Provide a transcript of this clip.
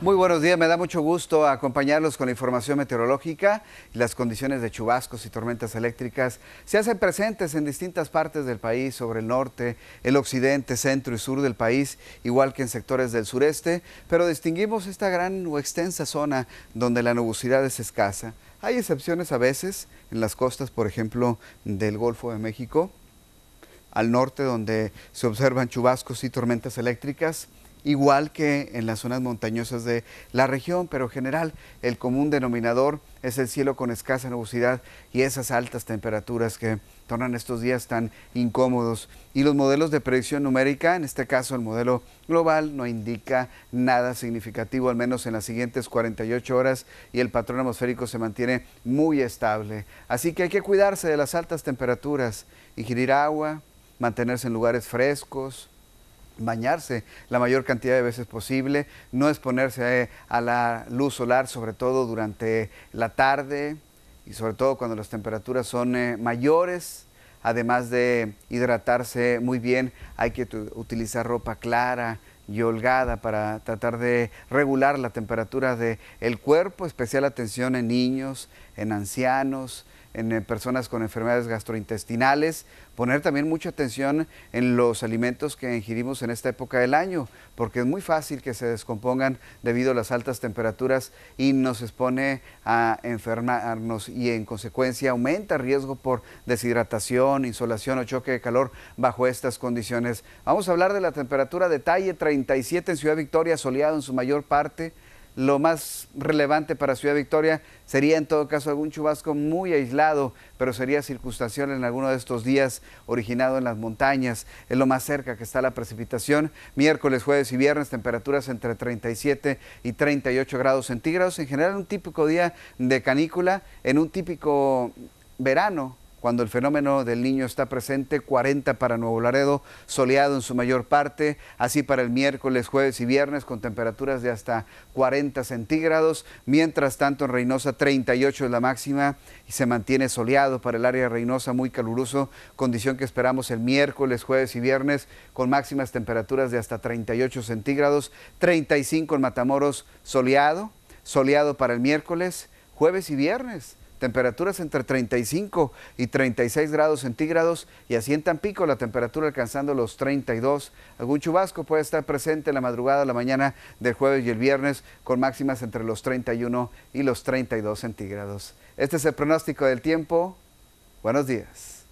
Muy buenos días, me da mucho gusto acompañarlos con la información meteorológica. Las condiciones de chubascos y tormentas eléctricas se hacen presentes en distintas partes del país, sobre el norte, el occidente, centro y sur del país, igual que en sectores del sureste, pero distinguimos esta gran o extensa zona donde la nubosidad es escasa. Hay excepciones a veces, en las costas, por ejemplo, del Golfo de México, al norte donde se observan chubascos y tormentas eléctricas, igual que en las zonas montañosas de la región, pero en general el común denominador es el cielo con escasa nubosidad y esas altas temperaturas que tornan estos días tan incómodos. Y los modelos de predicción numérica, en este caso el modelo global, no indica nada significativo, al menos en las siguientes 48 horas, y el patrón atmosférico se mantiene muy estable. Así que hay que cuidarse de las altas temperaturas, ingerir agua, mantenerse en lugares frescos, bañarse la mayor cantidad de veces posible, no exponerse eh, a la luz solar, sobre todo durante la tarde y sobre todo cuando las temperaturas son eh, mayores. Además de hidratarse muy bien, hay que utilizar ropa clara, y holgada para tratar de regular la temperatura del cuerpo, especial atención en niños, en ancianos, en eh, personas con enfermedades gastrointestinales, poner también mucha atención en los alimentos que ingerimos en esta época del año, porque es muy fácil que se descompongan debido a las altas temperaturas y nos expone a enfermarnos y en consecuencia aumenta el riesgo por deshidratación, insolación o choque de calor bajo estas condiciones. Vamos a hablar de la temperatura de detalle 37 en Ciudad Victoria, soleado en su mayor parte. Lo más relevante para Ciudad Victoria sería en todo caso algún chubasco muy aislado, pero sería circunstancial en alguno de estos días originado en las montañas. Es lo más cerca que está la precipitación. Miércoles, jueves y viernes temperaturas entre 37 y 38 grados centígrados. En general un típico día de canícula en un típico verano cuando el fenómeno del niño está presente, 40 para Nuevo Laredo, soleado en su mayor parte, así para el miércoles, jueves y viernes con temperaturas de hasta 40 centígrados, mientras tanto en Reynosa 38 es la máxima y se mantiene soleado para el área de Reynosa, muy caluroso, condición que esperamos el miércoles, jueves y viernes con máximas temperaturas de hasta 38 centígrados, 35 en Matamoros, soleado, soleado para el miércoles, jueves y viernes temperaturas entre 35 y 36 grados centígrados y así en Tampico la temperatura alcanzando los 32. Algún chubasco puede estar presente en la madrugada, la mañana del jueves y el viernes con máximas entre los 31 y los 32 centígrados. Este es el pronóstico del tiempo. Buenos días.